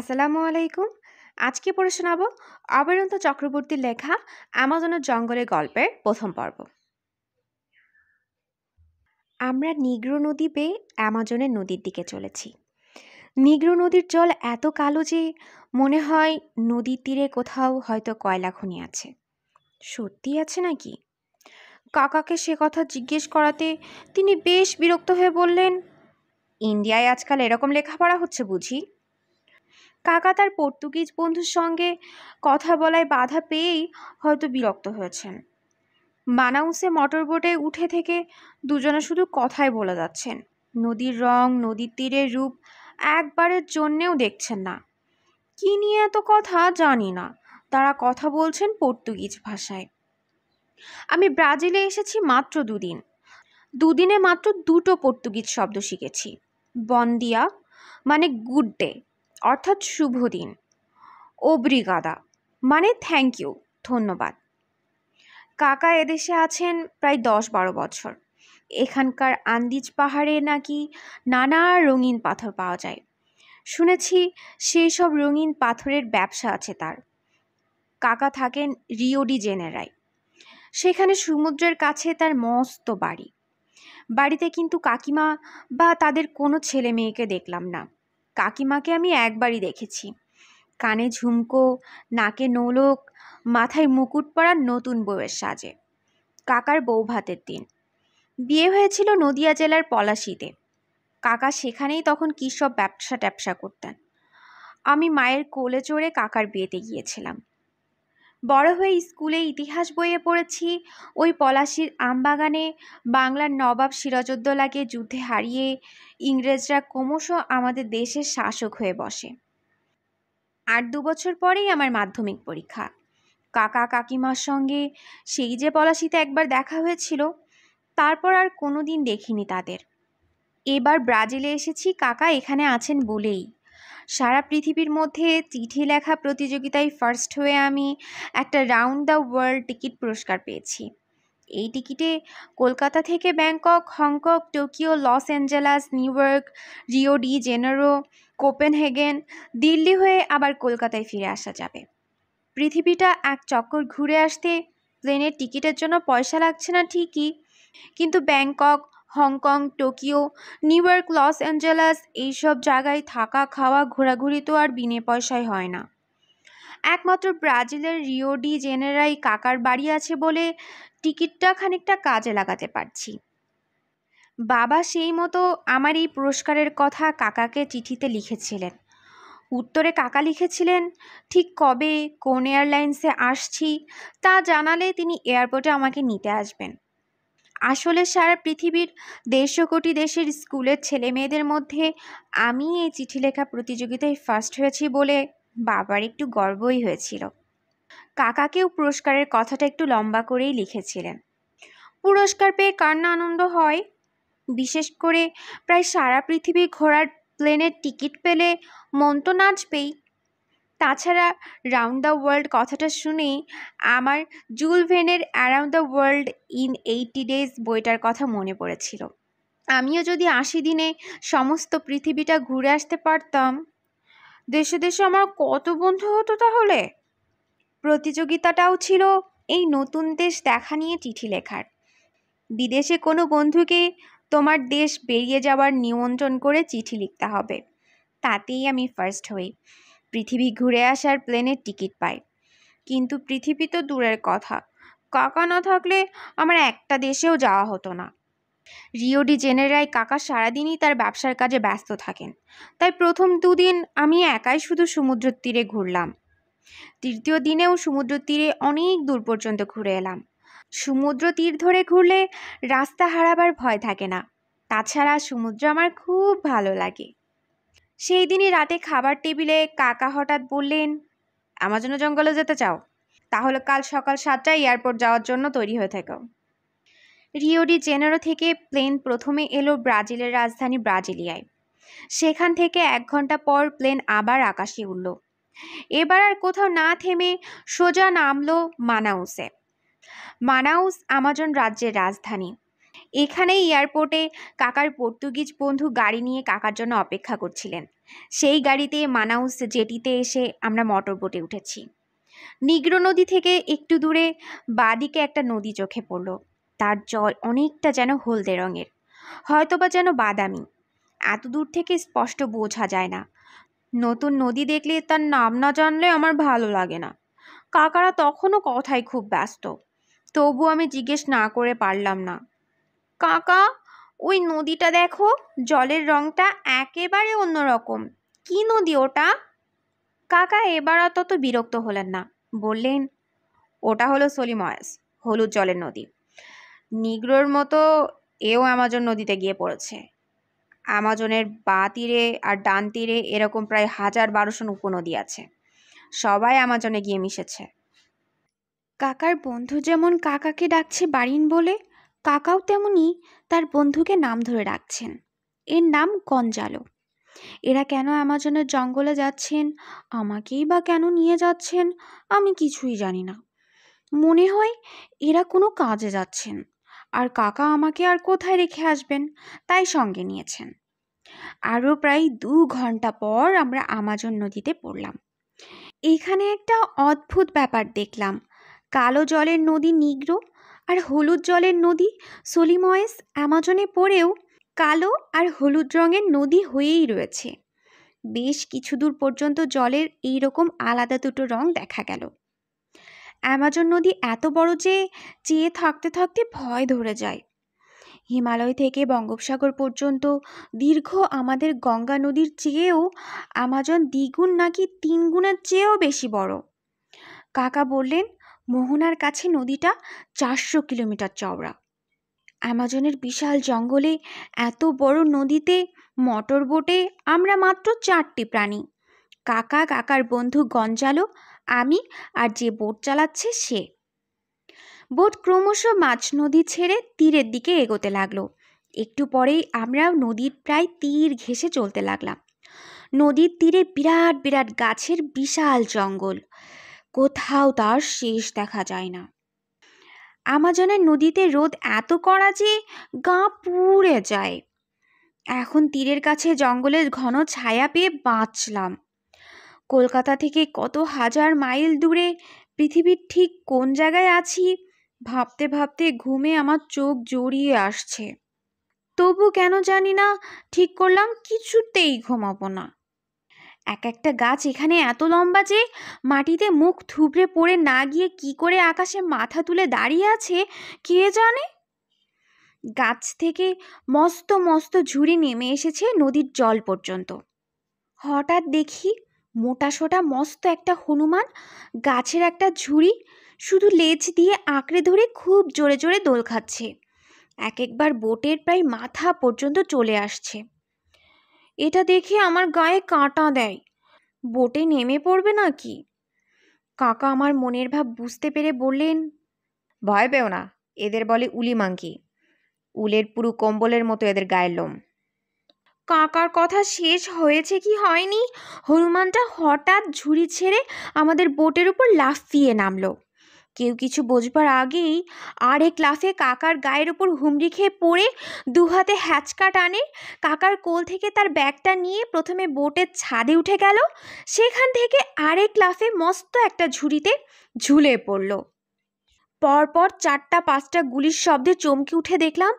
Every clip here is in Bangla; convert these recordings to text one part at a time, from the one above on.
আসসালামু আলাইকুম আজকে পড়ে শোনাব অবরন্ত চক্রবর্তীর লেখা আমাজনের জঙ্গলে গল্পের প্রথম পর্ব আমরা নিগ্র নদী বেয়ে অ্যামাজনের নদীর দিকে চলেছি নিগ্র নদীর জল এত কালো যে মনে হয় নদীর তীরে কোথাও হয়তো কয়লা খনি আছে সত্যি আছে নাকি কাকাকে সে কথা জিজ্ঞেস করাতে তিনি বেশ বিরক্ত হয়ে বললেন ইন্ডিয়ায় আজকাল এরকম লেখাপড়া হচ্ছে বুঝি কাকা তার পর্তুগিজ বন্ধুর সঙ্গে কথা বলায় বাধা পেয়েই হয়তো বিরক্ত হয়েছেন মানাউসে মোটরবোটে উঠে থেকে দুজনে শুধু কথাই বলে যাচ্ছেন নদীর রং নদীর তীরের রূপ একবারের জন্যেও দেখছেন না কি নিয়ে এত কথা জানি না তারা কথা বলছেন পর্তুগিজ ভাষায় আমি ব্রাজিলে এসেছি মাত্র দুদিন দুদিনে মাত্র দুটো পর্তুগিজ শব্দ শিখেছি বন্দিয়া মানে গুড ডে অর্থাৎ শুভ দিন ওব্রিগাদা মানে থ্যাংক ইউ ধন্যবাদ কাকা এদেশে আছেন প্রায় দশ বারো বছর এখানকার আন্দিজ পাহাড়ে নাকি নানা রঙিন পাথর পাওয়া যায় শুনেছি সেই সব রঙিন পাথরের ব্যবসা আছে তার কাকা থাকেন রিওডি জেনেরায় সেখানে সমুদ্রের কাছে তার মস্ত বাড়ি বাড়িতে কিন্তু কাকিমা বা তাদের কোনো ছেলে মেয়েকে দেখলাম না কাকিমাকে আমি একবারই দেখেছি কানে ঝুমকো নাকে নোলক মাথায় মুকুট পরার নতুন বউয়ের সাজে কাকার বউ ভাতের দিন বিয়ে হয়েছিল নদিয়া জেলার পলাশিতে কাকা সেখানেই তখন কী সব ব্যবসা ট্যাবসা করতেন আমি মায়ের কোলে চড়ে কাকার বিয়েতে গিয়েছিলাম বড় হয়ে স্কুলে ইতিহাস বইয়ে পড়েছি ওই পলাশির আমবাগানে বাংলার নবাব সিরাজউদ্দৌলাকে যুদ্ধে হারিয়ে ইংরেজরা ক্রমশ আমাদের দেশের শাসক হয়ে বসে আর দু বছর পরেই আমার মাধ্যমিক পরীক্ষা কাকা কাকিমার সঙ্গে সেই যে পলাশিতে একবার দেখা হয়েছিল তারপর আর কোনো দিন দেখিনি তাদের এবার ব্রাজিলে এসেছি কাকা এখানে আছেন বলেই সারা পৃথিবীর মধ্যে চিঠি লেখা প্রতিযোগিতায় ফার্স্ট হয়ে আমি একটা রাউন্ড দ্য ওয়ার্ল্ড টিকিট পুরস্কার পেয়েছি এই টিকিটে কলকাতা থেকে Bangkok Hong Kong Tokyo Los Angeles New York Rio de Janeiro Copenhagen Delhi হয়ে আবার কলকাতায় ফিরে আসা যাবে পৃথিবীটা এক চক্কর ঘুরে আসতে প্লেনের টিকিটের জন্য পয়সা লাগছে না ঠিকই কিন্তু Bangkok Hong Kong Tokyo New York Los Angeles এইসব জায়গায় থাকা খাওয়া ঘোরাঘুরি তো আর বিনে পয়সায় হয় না একমাত্র ব্রাজিলের রিও ডি জেনেরাই কাকার বাড়ি আছে বলে টিকিটটা খানিকটা কাজে লাগাতে পারছি বাবা সেই মতো আমার এই পুরস্কারের কথা কাকাকে চিঠিতে লিখেছিলেন উত্তরে কাকা লিখেছিলেন ঠিক কবে কোন এয়ারলাইন্সে আসছি তা জানালে তিনি এয়ারপোর্টে আমাকে নিতে আসবেন আসলে সারা পৃথিবীর দেড়শো কোটি দেশের স্কুলের ছেলে মেয়েদের মধ্যে আমি এই চিঠি লেখা প্রতিযোগিতায় ফার্স্ট হয়েছি বলে বাবার একটু গর্বই হয়েছিল কাকাকেও পুরস্কারের কথাটা একটু লম্বা করেই লিখেছিলেন পুরস্কার পেয়ে কান্না আনন্দ হয় বিশেষ করে প্রায় সারা পৃথিবী ঘোরার প্লেনের টিকিট পেলে মন তো নাচবেই তাছাড়া রাউন্ড দ্য ওয়ার্ল্ড কথাটা শুনেই আমার জুল ভেনের around the world in eighty days বইটার কথা মনে পড়েছিল আমিও যদি আশি দিনে সমস্ত পৃথিবীটা ঘুরে আসতে পারতাম দেশে দেশে আমার কত বন্ধু হতো তাহলে প্রতিযোগিতাটাও ছিল এই নতুন দেশ দেখা নিয়ে চিঠি লেখার বিদেশে কোনো বন্ধুকে তোমার দেশ বেরিয়ে যাওয়ার নিমন্ত্রণ করে চিঠি লিখতে হবে তাতেই আমি ফার্স্ট হই পৃথিবী ঘুরে আসার প্লেনের টিকিট পাই কিন্তু পৃথিবী তো দূরের কথা কাকা না থাকলে আমার একটা দেশেও যাওয়া হতো না রিও ডি জেনেরায় কাকা সারাদিনই তার ব্যবসার কাজে ব্যস্ত থাকেন তাই প্রথম দুদিন আমি একাই শুধু সমুদ্র তীরে ঘুরলাম তৃতীয় দিনেও সমুদ্র তীরে অনেক দূর পর্যন্ত ঘুরে এলাম সমুদ্র তীর ধরে ঘুরলে রাস্তা হারাবার ভয় থাকে না তাছাড়া সমুদ্র আমার খুব ভালো লাগে সেই দিনই রাতে খাবার টেবিলে কাকা হঠাৎ বললেন আমাজন জঙ্গলে যেতে চাও তাহলে কাল সকাল সাতটায় এয়ারপোর্ট যাওয়ার জন্য তৈরি হয়ে থাকো রিও ডি জেনেরো থেকে প্লেন প্রথমে এলো ব্রাজিলের রাজধানী ব্রাজিলিয়ায় সেখান থেকে এক ঘন্টা পর প্লেন আবার আকাশে উঠল এবার আর কোথাও না থেমে সোজা নামলো মানাউসে মানাউস আমাজন রাজ্যের রাজধানী এখানেই এয়ারপোর্টে কাকার পর্তুগিজ বন্ধু গাড়ি নিয়ে কাকার জন্য অপেক্ষা করছিলেন সেই গাড়িতে মানাউস জেটিতে এসে আমরা মোটর বোটে উঠেছি নিগ্রো নদী থেকে একটু দূরে বাদিকে একটা নদী চোখে পড়ল তার জল অনেকটা যেন হলদে রঙের হয়তোবা যেন বাদামি এত দূর থেকে স্পষ্ট বোঝা যায় না নতুন নদী দেখলে তার নাম না জানলে আমার ভালো লাগে না কাকারা তখনও কথায় খুব ব্যস্ত তবু আমি জিজ্ঞেস না করে পারলাম না কাকা ওই নদীটা দেখো জলের রঙটা একেবারে অন্যরকম কি নদী ওটা কাকা এবার অত বিরক্ত হলেন না বললেন ওটা হলো সলিময়াস হলুদ জলের নদী নিগ্রোর মতো এও অ্যামাজন নদীতে গিয়ে পড়েছে অ্যামাজনের বা তীরে আর ডান তীরে এরকম প্রায় হাজার বারোশো উপনদী আছে সবাই অ্যামাজনে গিয়ে মিশেছে কাকার বন্ধু যেমন কাকাকে ডাকছে বাড়িন বলে কাকাও তেমনি তার বন্ধুকে নাম ধরে রাখছেন এর নাম গঞ্জালো এরা কেন অ্যামাজনের জঙ্গলে যাচ্ছেন আমাকেই বা কেন নিয়ে যাচ্ছেন আমি কিছুই জানি না মনে হয় এরা কোনো কাজে যাচ্ছেন আর কাকা আমাকে আর কোথায় রেখে আসবেন তাই সঙ্গে নিয়েছেন আরও প্রায় দু ঘন্টা পর আমরা আমাজন নদীতে পড়লাম এখানে একটা অদ্ভুত ব্যাপার দেখলাম কালো জলের নদী নিগ্রো আর হলুদ জলের নদী সোলিময়েস অ্যামাজনে পড়েও কালো আর হলুদ রঙের নদী হয়েই রয়েছে বেশ কিছু দূর পর্যন্ত জলের এই রকম আলাদা দুটো রং দেখা গেল অ্যামাজন নদী এত বড় যে চেয়ে থাকতে থাকতে ভয় ধরে যায় হিমালয় থেকে বঙ্গোপসাগর পর্যন্ত দীর্ঘ আমাদের গঙ্গা নদীর চেয়েও আমাজন দ্বিগুণ নাকি তিন গুণের চেয়েও বেশি বড় কাকা বললেন মোহনার কাছে নদীটা চারশো কিলোমিটার চওড়া অ্যামাজনের বিশাল জঙ্গলে এত বড় নদীতে মোটর বোটে আমরা মাত্র চারটি প্রাণী কাকা কাকার বন্ধু গঞ্জালো আমি আর যে বোট চালাচ্ছে সে বোট ক্রমশ মাছ নদী ছেড়ে তীরের দিকে এগোতে লাগলো একটু পরেই আমরা নদীর প্রায় তীর ঘেঁষে চলতে লাগলাম নদীর তীরে বিরাট বিরাট গাছের বিশাল জঙ্গল কোথাও তার শেষ দেখা যায় না আমাজনের নদীতে রোদ এত কড়া যে গা পুড়ে যায় এখন তীরের কাছে জঙ্গলের ঘন ছায়া পেয়ে বাঁচলাম কলকাতা থেকে কত হাজার মাইল দূরে পৃথিবীর ঠিক কোন জায়গায় আছি ভাবতে ভাবতে ঘুমে আমার চোখ জড়িয়ে আসছে তবু কেন জানি না ঠিক করলাম কিছুতেই ঘুমাবো না এক একটা গাছ এখানে এত লম্বা যে মাটিতে মুখ থুবড়ে পড়ে না গিয়ে কি করে আকাশে মাথা তুলে দাঁড়িয়ে আছে কে জানে গাছ থেকে মস্ত মস্ত ঝুড়ি নেমে এসেছে নদীর জল পর্যন্ত হঠাৎ দেখি মোটা সোটা মস্ত একটা হনুমান গাছের একটা ঝুড়ি শুধু লেজ দিয়ে আঁকড়ে ধরে খুব জোরে জোরে দোল খাচ্ছে এক একবার বোটের প্রায় মাথা পর্যন্ত চলে আসছে এটা দেখে আমার গায়ে কাঁটা দেয় বোটে নেমে পড়বে নাকি কাকা আমার মনের ভাব বুঝতে পেরে বললেন ভয় পেও না এদের বলে উলি মাংকি উলের পুরু কম্বলের মতো এদের গায়ের লোম কাকার কথা শেষ হয়েছে কি হয়নি হনুমানটা হঠাৎ ঝুড়ি ছেড়ে আমাদের বোটের উপর লাফিয়ে নামলো কেউ কিছু বোঝবার আগেই আরেক লাফে কাকার গায়ের ওপর হুমড়ি খেয়ে পড়ে দু হাতে হ্যাচকা টানে কাকার কোল থেকে তার ব্যাগটা নিয়ে প্রথমে বোটের ছাদে উঠে গেল সেখান থেকে আরেক লাফে মস্ত একটা ঝুড়িতে ঝুলে পড়ল পরপর চারটা পাঁচটা গুলির শব্দে চমকে উঠে দেখলাম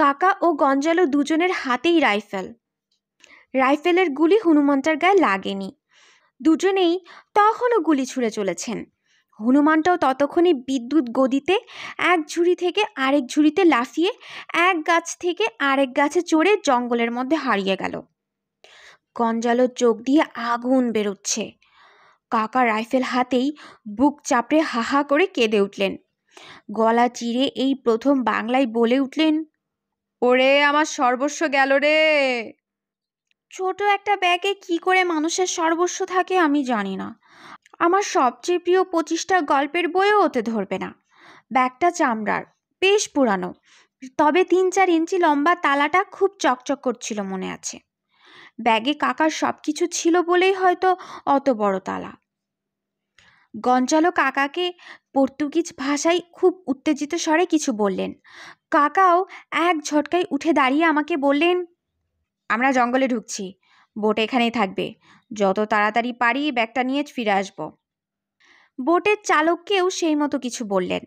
কাকা ও গঞ্জালো দুজনের হাতেই রাইফেল রাইফেলের গুলি হনুমানটার গায়ে লাগেনি দুজনেই তখনও গুলি ছুঁড়ে চলেছেন হনুমানটাও ততক্ষণে বিদ্যুৎ গদিতে এক ঝুড়ি থেকে আরেক ঝুড়িতে লাফিয়ে এক গাছ থেকে আরেক গাছে চড়ে জঙ্গলের মধ্যে হারিয়ে গেল গঞ্জালোর চোখ দিয়ে আগুন বেরোচ্ছে কাকা রাইফেল হাতেই বুক চাপড়ে হাহা করে কেঁদে উঠলেন গলা চিরে এই প্রথম বাংলায় বলে উঠলেন ওরে আমার সর্বস্ব গেল রে ছোট একটা ব্যাগে কি করে মানুষের সর্বস্ব থাকে আমি জানি না আমার সবচেয়ে প্রিয় পঁচিশটা গল্পের বইও ওতে ধরবে না ব্যাগটা চামড়ার বেশ পুরানো তবে তিন চার ইঞ্চি লম্বা তালাটা খুব চকচক করছিল মনে আছে ব্যাগে কাকার সব কিছু ছিল বলেই হয়তো অত বড় তালা গঞ্জালো কাকাকে পর্তুগিজ ভাষায় খুব উত্তেজিত স্বরে কিছু বললেন কাকাও এক ঝটকায় উঠে দাঁড়িয়ে আমাকে বললেন আমরা জঙ্গলে ঢুকছি বোট এখানেই থাকবে যত তাড়াতাড়ি পারি ব্যাগটা নিয়ে ফিরে আসব বোটের চালককেও সেই মতো কিছু বললেন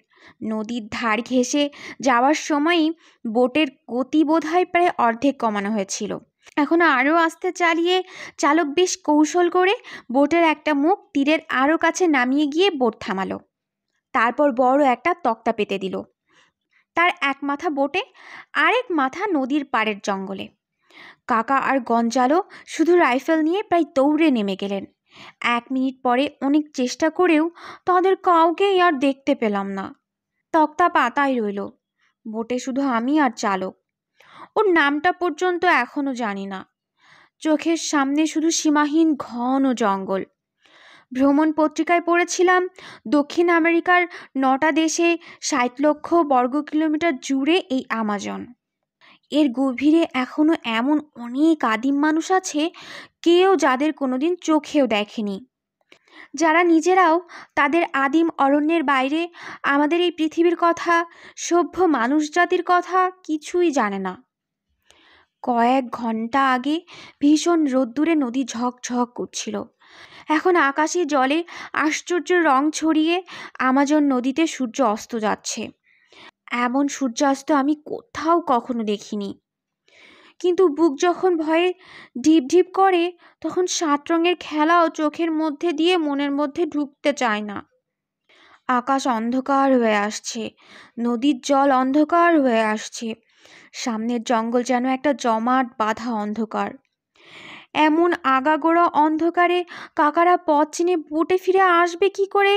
নদীর ধার ঘেঁষে যাওয়ার সময়ই বোটের গতি বোধহয় প্রায় অর্ধেক কমানো হয়েছিল এখন আরও আস্তে চালিয়ে চালক বেশ কৌশল করে বোটের একটা মুখ তীরের আরও কাছে নামিয়ে গিয়ে বোট থামালো তারপর বড় একটা তক্তা পেতে দিল তার এক মাথা বোটে আরেক মাথা নদীর পাড়ের জঙ্গলে কাকা আর গঞ্জালো শুধু রাইফেল নিয়ে প্রায় দৌড়ে নেমে গেলেন এক মিনিট পরে অনেক চেষ্টা করেও তাদের কাউকেই আর দেখতে পেলাম না তক্তা পাতাই রইল বোটে শুধু আমি আর চালক ওর নামটা পর্যন্ত এখনও জানি না চোখের সামনে শুধু সীমাহীন ঘন জঙ্গল ভ্রমণ পত্রিকায় পড়েছিলাম দক্ষিণ আমেরিকার নটা দেশে ষাট লক্ষ বর্গ কিলোমিটার জুড়ে এই আমাজন এর গভীরে এখনও এমন অনেক আদিম মানুষ আছে কেউ যাদের কোনোদিন চোখেও দেখেনি যারা নিজেরাও তাদের আদিম অরণ্যের বাইরে আমাদের এই পৃথিবীর কথা সভ্য মানুষ জাতির কথা কিছুই জানে না কয়েক ঘন্টা আগে ভীষণ রোদ্দুরে নদী ঝকঝক করছিল এখন আকাশে জলে আশ্চর্য রং ছড়িয়ে আমাজন নদীতে সূর্য অস্ত যাচ্ছে এমন সূর্যাস্ত আমি কোথাও কখনো দেখিনি কিন্তু বুক যখন ভয়ে ঢিপ ঢিপ করে তখন সাত রঙের খেলাও চোখের মধ্যে দিয়ে মনের মধ্যে ঢুকতে চায় না আকাশ অন্ধকার হয়ে আসছে নদীর জল অন্ধকার হয়ে আসছে সামনের জঙ্গল যেন একটা জমাট বাধা অন্ধকার এমন আগাগোড়া অন্ধকারে কাকারা পথ চিনে বোটে ফিরে আসবে কি করে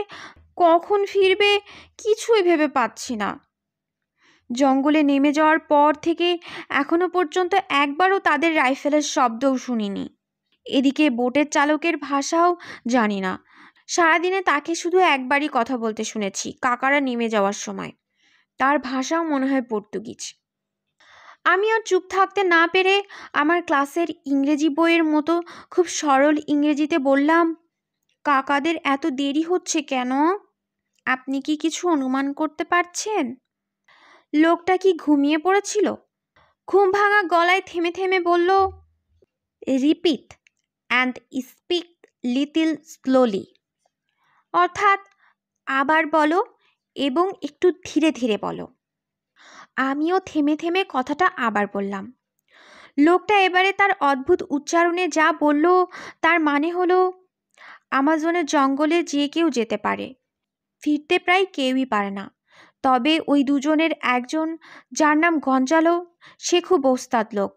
কখন ফিরবে কিছুই ভেবে পাচ্ছি না জঙ্গলে নেমে যাওয়ার পর থেকে এখনও পর্যন্ত একবারও তাদের রাইফেলের শব্দও শুনিনি এদিকে বোটের চালকের ভাষাও জানি না সারাদিনে তাকে শুধু একবারই কথা বলতে শুনেছি কাকারা নেমে যাওয়ার সময় তার ভাষাও মনে হয় পর্তুগিজ আমি আর চুপ থাকতে না পেরে আমার ক্লাসের ইংরেজি বইয়ের মতো খুব সরল ইংরেজিতে বললাম কাকাদের এত দেরি হচ্ছে কেন আপনি কি কিছু অনুমান করতে পারছেন লোকটা কি ঘুমিয়ে পড়েছিল ঘুম ভাঙা গলায় থেমে থেমে বলল repeat and speak little slowly অর্থাৎ আবার বলো এবং একটু ধীরে ধীরে বলো আমিও থেমে থেমে কথাটা আবার বললাম লোকটা এবারে তার অদ্ভুত উচ্চারণে যা বলল তার মানে হলো আমাজনের জঙ্গলে যে কেউ যেতে পারে ফিরতে প্রায় কেউই পারে না তবে ওই দুজনের একজন যার নাম গঞ্জালো সে খুব ওস্তাদ লোক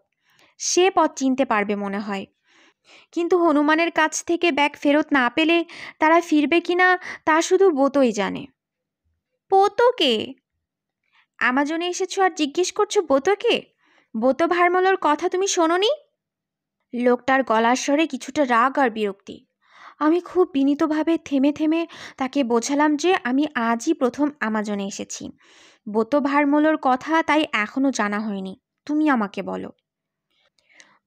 সে পথ চিনতে পারবে মনে হয় কিন্তু হনুমানের কাছ থেকে ব্যাগ ফেরত না পেলে তারা ফিরবে কি না তা শুধু বোতই জানে বোতোকে আমাজনে এসেছো আর জিজ্ঞেস করছো বোতোকে বোতো ভারমলোর কথা তুমি শোনোনি লোকটার গলার স্বরে কিছুটা রাগ আর বিরক্তি আমি খুব বিনীতভাবে থেমে থেমে তাকে বোঝালাম যে আমি আজই প্রথম আমাজনে এসেছি বোত ভারমোলোর কথা তাই এখনও জানা হয়নি তুমি আমাকে বলো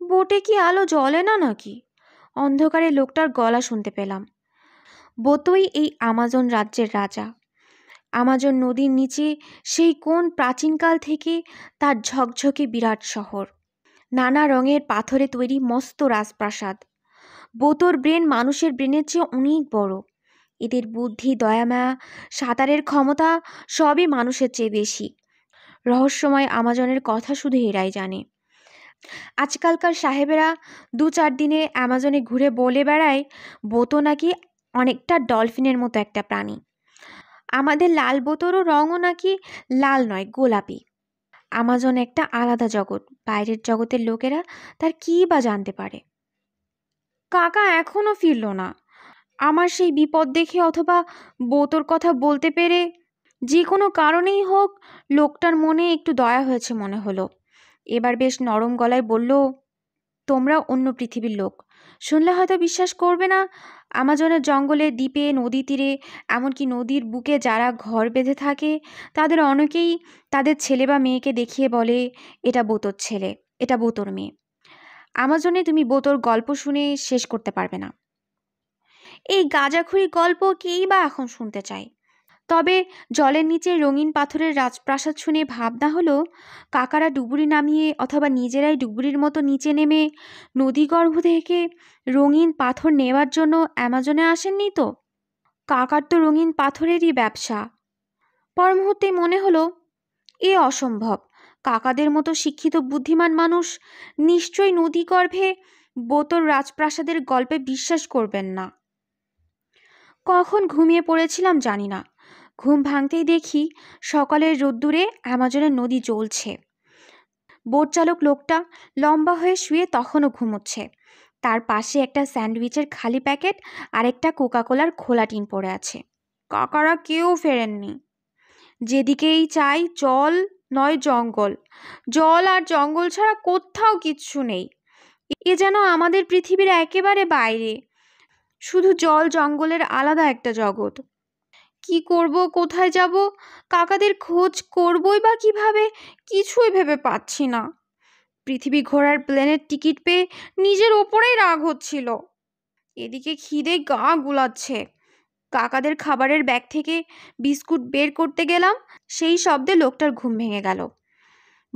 বোটে কি আলো জ্বলে না নাকি অন্ধকারে লোকটার গলা শুনতে পেলাম বোতই এই আমাজন রাজ্যের রাজা আমাজন নদীর নিচে সেই কোন প্রাচীনকাল থেকে তার ঝকঝকে বিরাট শহর নানা রঙের পাথরে তৈরি মস্ত রাজপ্রাসাদ বোতর ব্রেন মানুষের ব্রেনের চেয়ে অনেক বড় এদের বুদ্ধি দয়ামায়া সাঁতারের ক্ষমতা সবই মানুষের চেয়ে বেশি রহস্যময় আমাজনের কথা শুধু এরাই জানে আজকালকার সাহেবেরা দু চার দিনে অ্যামাজনে ঘুরে বলে বেড়ায় বোতো নাকি অনেকটা ডলফিনের মতো একটা প্রাণী আমাদের লাল বোতরও রঙও নাকি লাল নয় গোলাপি আমাজন একটা আলাদা জগৎ বাইরের জগতের লোকেরা তার কী বা জানতে পারে কাকা এখনও ফিরল না আমার সেই বিপদ দেখে অথবা বোতর কথা বলতে পেরে যে কোনো কারণেই হোক লোকটার মনে একটু দয়া হয়েছে মনে হলো এবার বেশ নরম গলায় বলল তোমরা অন্য পৃথিবীর লোক শুনলে হয়তো বিশ্বাস করবে না আমাজনের জঙ্গলে দ্বীপে নদী তীরে এমনকি নদীর বুকে যারা ঘর বেঁধে থাকে তাদের অনেকেই তাদের ছেলে বা মেয়েকে দেখিয়ে বলে এটা বোতর ছেলে এটা বোতর মেয়ে আমাজনে তুমি বোতর গল্প শুনে শেষ করতে পারবে না এই গাঁজাখুরি গল্প কেই বা এখন শুনতে চায় তবে জলের নিচে রঙিন পাথরের রাজপ্রাসাদ শুনে ভাবনা হলো কাকারা ডুবুরি নামিয়ে অথবা নিজেরাই ডুবুরির মতো নিচে নেমে নদীগর্ভ থেকে রঙিন পাথর নেওয়ার জন্য অ্যামাজনে আসেননি তো কাকার তো রঙিন পাথরেরই ব্যবসা পর মুহূর্তে মনে হলো এ অসম্ভব কাকাদের মতো শিক্ষিত বুদ্ধিমান মানুষ নিশ্চয়ই নদীগর্ভে বোতর রাজপ্রাসাদের গল্পে বিশ্বাস করবেন না কখন ঘুমিয়ে পড়েছিলাম জানি না ঘুম ভাঙতেই দেখি সকালের রোদ্দুরে অ্যামাজনের নদী জ্বলছে বোট চালক লোকটা লম্বা হয়ে শুয়ে তখনও ঘুমোচ্ছে তার পাশে একটা স্যান্ডউইচের খালি প্যাকেট আর একটা কোকাকোলার খোলা টিন পড়ে আছে কাকারা কেউ ফেরেননি যেদিকেই চাই চল নয় জঙ্গল জল আর জঙ্গল ছাড়া কোথাও কিচ্ছু নেই এ যেন আমাদের পৃথিবীর একেবারে বাইরে শুধু জল জঙ্গলের আলাদা একটা জগৎ কি করব কোথায় যাব কাকাদের খোঁজ করবই বা কিভাবে কিছুই ভেবে পাচ্ছি না পৃথিবী ঘোরার প্লেনের টিকিট পেয়ে নিজের ওপরেই রাগ হচ্ছিল এদিকে খিদে গা গুলাচ্ছে কাকাদের খাবারের ব্যাগ থেকে বিস্কুট বের করতে গেলাম সেই শব্দে লোকটার ঘুম ভেঙে গেল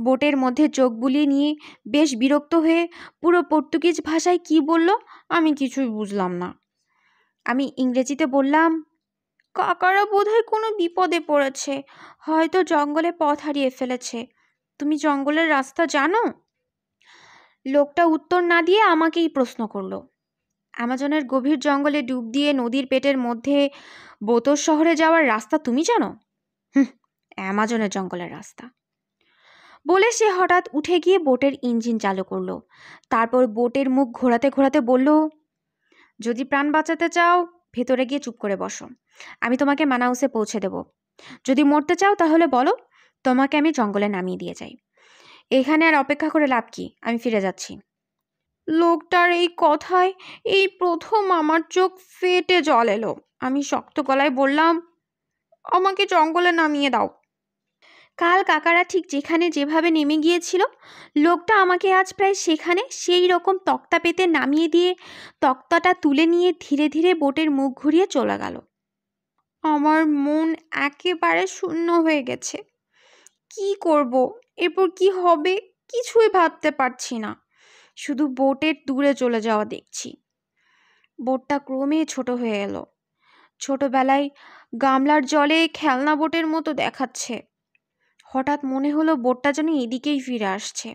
বোটের মধ্যে চোখ বুলিয়ে নিয়ে বেশ বিরক্ত হয়ে পুরো পর্তুগিজ ভাষায় কি বলল আমি কিছুই বুঝলাম না আমি ইংরেজিতে বললাম কাকারা বোধহয় কোনো বিপদে পড়েছে হয়তো জঙ্গলে পথ হারিয়ে ফেলেছে তুমি জঙ্গলের রাস্তা জানো লোকটা উত্তর না দিয়ে আমাকেই প্রশ্ন করলো অ্যামাজনের গভীর জঙ্গলে ডুব দিয়ে নদীর পেটের মধ্যে বোতর শহরে যাওয়ার রাস্তা তুমি জানো হুম অ্যামাজনের জঙ্গলের রাস্তা বলে সে হঠাৎ উঠে গিয়ে বোটের ইঞ্জিন চালু করলো তারপর বোটের মুখ ঘোরাতে ঘোরাতে বলল যদি প্রাণ বাঁচাতে চাও ভেতরে গিয়ে চুপ করে বসো আমি তোমাকে মানাউসে পৌঁছে দেব যদি মরতে চাও তাহলে বলো তোমাকে আমি জঙ্গলে নামিয়ে দিয়ে যাই এখানে আর অপেক্ষা করে লাভ কি আমি ফিরে যাচ্ছি লোকটার এই কথায় এই প্রথম আমার চোখ ফেটে জল এলো আমি শক্ত গলায় বললাম আমাকে জঙ্গলে নামিয়ে দাও কাল কাকারা ঠিক যেখানে যেভাবে নেমে গিয়েছিল লোকটা আমাকে আজ প্রায় সেখানে সেই রকম তক্তা পেতে নামিয়ে দিয়ে তক্তাটা তুলে নিয়ে ধীরে ধীরে বোটের মুখ ঘুরিয়ে চলে গেল আমার মন একেবারে শূন্য হয়ে গেছে কি করব এরপর কি হবে কিছুই ভাবতে পারছি না শুধু বোটের দূরে চলে যাওয়া দেখছি বোটটা ক্রমে ছোট হয়ে এলো ছোটবেলায় গামলার জলে খেলনা বোটের মতো দেখাচ্ছে হঠাৎ মনে হলো বোটটা যেন এদিকেই ফিরে আসছে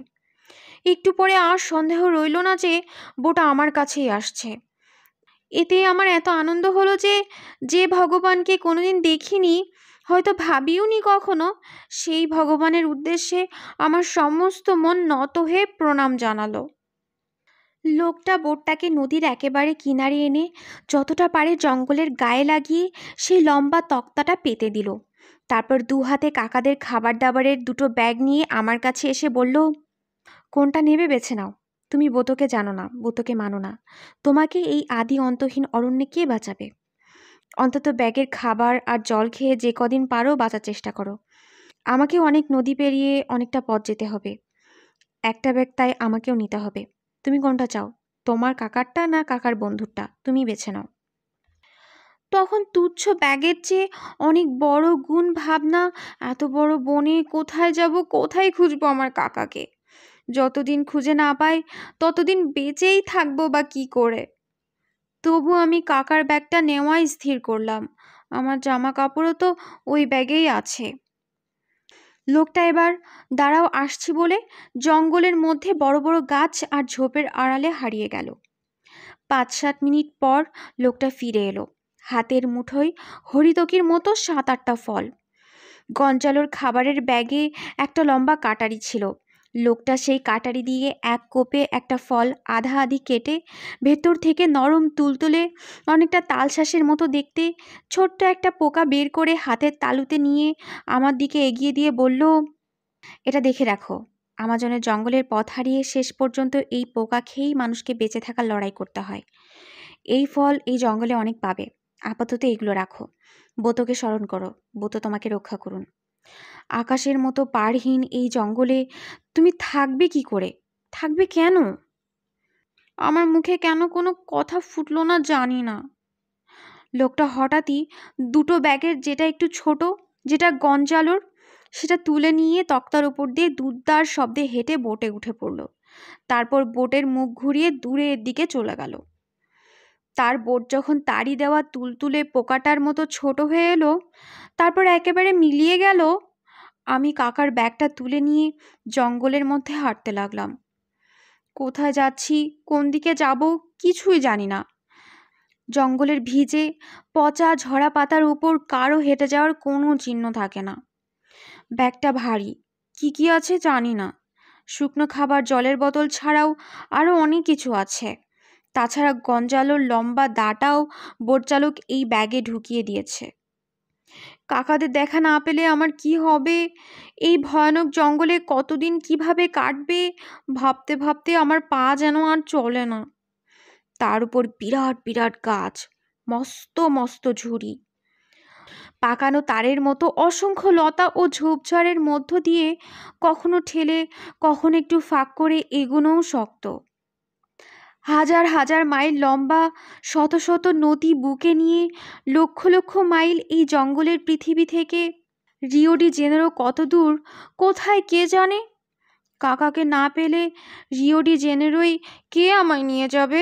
একটু পরে আর সন্দেহ রইল না যে বোটা আমার কাছেই আসছে এতে আমার এত আনন্দ হলো যে যে ভগবানকে কোনোদিন দেখিনি হয়তো ভাবিও নি কখনো সেই ভগবানের উদ্দেশ্যে আমার সমস্ত মন নত হয়ে প্রণাম জানালো লোকটা বোটটাকে নদীর একেবারে কিনারে এনে যতটা পারে জঙ্গলের গায়ে লাগিয়ে সেই লম্বা তক্তাটা পেতে দিল তারপর দু হাতে কাকাদের খাবার দাবারের দুটো ব্যাগ নিয়ে আমার কাছে এসে বলল কোনটা নেবে বেছে নাও তুমি বোতকে জানো না বোতকে মানো না তোমাকে এই আদি অন্তহীন অরণ্যে কে বাঁচাবে অন্তত ব্যাগের খাবার আর জল খেয়ে যে কদিন পারো বাঁচার চেষ্টা করো আমাকেও অনেক নদী পেরিয়ে অনেকটা পথ যেতে হবে একটা ব্যাগ তাই আমাকেও নিতে হবে তুমি কোনটা চাও তোমার কাকারটা না কাকার বন্ধুরটা তুমি বেছে নাও তখন তুচ্ছ ব্যাগের চেয়ে অনেক বড় গুণ ভাবনা এত বড় বনে কোথায় যাব কোথায় খুঁজবো আমার কাকাকে যতদিন খুঁজে না পাই ততদিন বেঁচেই থাকবো বা কি করে তবু আমি কাকার ব্যাগটা নেওয়াই স্থির করলাম আমার জামা কাপড়ও তো ওই ব্যাগেই আছে লোকটা এবার দাঁড়াও আসছি বলে জঙ্গলের মধ্যে বড় বড় গাছ আর ঝোপের আড়ালে হারিয়ে গেল পাঁচ সাত মিনিট পর লোকটা ফিরে এলো হাতের মুঠোয় হরিতকির মতো সাত আটটা ফল গঞ্জালোর খাবারের ব্যাগে একটা লম্বা কাটারি ছিল লোকটা সেই কাটারি দিয়ে এক কোপে একটা ফল আধা আধি কেটে ভেতর থেকে নরম তুলতুলে অনেকটা তালশ্বাসের মতো দেখতে ছোট্ট একটা পোকা বের করে হাতের তালুতে নিয়ে আমার দিকে এগিয়ে দিয়ে বলল এটা দেখে রাখো আমাজনের জঙ্গলের পথ হারিয়ে শেষ পর্যন্ত এই পোকা খেয়েই মানুষকে বেঁচে থাকার লড়াই করতে হয় এই ফল এই জঙ্গলে অনেক পাবে আপাতত এগুলো রাখো বোতকে স্মরণ করো বোতো তোমাকে রক্ষা করুন আকাশের মতো পারহীন এই জঙ্গলে তুমি থাকবে কি করে থাকবে কেন আমার মুখে কেন কোনো কথা ফুটলো না জানি না লোকটা হঠাৎই দুটো ব্যাগের যেটা একটু ছোট যেটা গঞ্জালোর সেটা তুলে নিয়ে তক্তার ওপর দিয়ে দুদার শব্দে হেঁটে বোটে উঠে পড়ল তারপর বোটের মুখ ঘুরিয়ে দূরের দিকে চলে গেল তার বোট যখন তাড়ি দেওয়া তুলতুলে পোকাটার মতো ছোট হয়ে এলো তারপর একেবারে মিলিয়ে গেল আমি কাকার ব্যাগটা তুলে নিয়ে জঙ্গলের মধ্যে হাঁটতে লাগলাম কোথায় যাচ্ছি কোন দিকে যাব কিছুই জানি না জঙ্গলের ভিজে পচা ঝরা পাতার উপর কারো হেঁটে যাওয়ার কোনো চিহ্ন থাকে না ব্যাগটা ভারী কি কি আছে জানি না শুকনো খাবার জলের বোতল ছাড়াও আরও অনেক কিছু আছে তাছাড়া গঞ্জালোর লম্বা দাটাও চালক এই ব্যাগে ঢুকিয়ে দিয়েছে কাকাদের দেখা না পেলে আমার কি হবে এই ভয়ানক জঙ্গলে কতদিন কিভাবে কাটবে ভাবতে ভাবতে আমার পা যেন আর চলে না তার উপর বিরাট বিরাট গাছ মস্ত মস্ত ঝুড়ি পাকানো তারের মতো অসংখ্য লতা ও ঝোপঝাড়ের মধ্য দিয়ে কখনো ঠেলে কখনো একটু ফাঁক করে এগোনোও শক্ত হাজার হাজার মাইল লম্বা শত শত নদী বুকে নিয়ে লক্ষ লক্ষ মাইল এই জঙ্গলের পৃথিবী থেকে রিওডি জেনেরো কত দূর কোথায় কে জানে কাকাকে না পেলে রিওডি জেনেরোই কে আমায় নিয়ে যাবে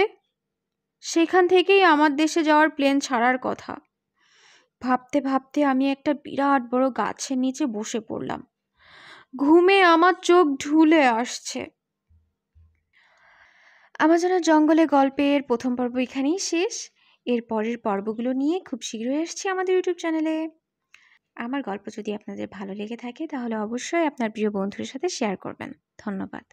সেখান থেকেই আমার দেশে যাওয়ার প্লেন ছাড়ার কথা ভাবতে ভাবতে আমি একটা বিরাট বড় গাছের নিচে বসে পড়লাম ঘুমে আমার চোখ ঢুলে আসছে আমাজনের জঙ্গলে গল্পের প্রথম পর্ব এখানেই শেষ এর পরের পর্বগুলো নিয়ে খুব শীঘ্রই আসছি আমাদের ইউটিউব চ্যানেলে আমার গল্প যদি আপনাদের ভালো লেগে থাকে তাহলে অবশ্যই আপনার প্রিয় বন্ধুর সাথে শেয়ার করবেন ধন্যবাদ